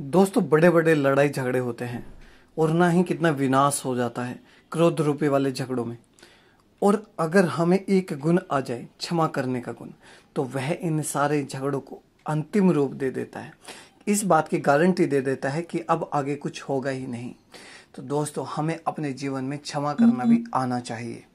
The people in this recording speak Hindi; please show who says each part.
Speaker 1: दोस्तों बड़े बड़े लड़ाई झगड़े होते हैं और ना ही कितना विनाश हो जाता है क्रोध रूपी वाले झगड़ों में और अगर हमें एक गुण आ जाए क्षमा करने का गुण तो वह इन सारे झगड़ों को अंतिम रूप दे देता है इस बात की गारंटी दे देता है कि अब आगे कुछ होगा ही नहीं तो दोस्तों हमें अपने जीवन में क्षमा करना भी हम्म। आना चाहिए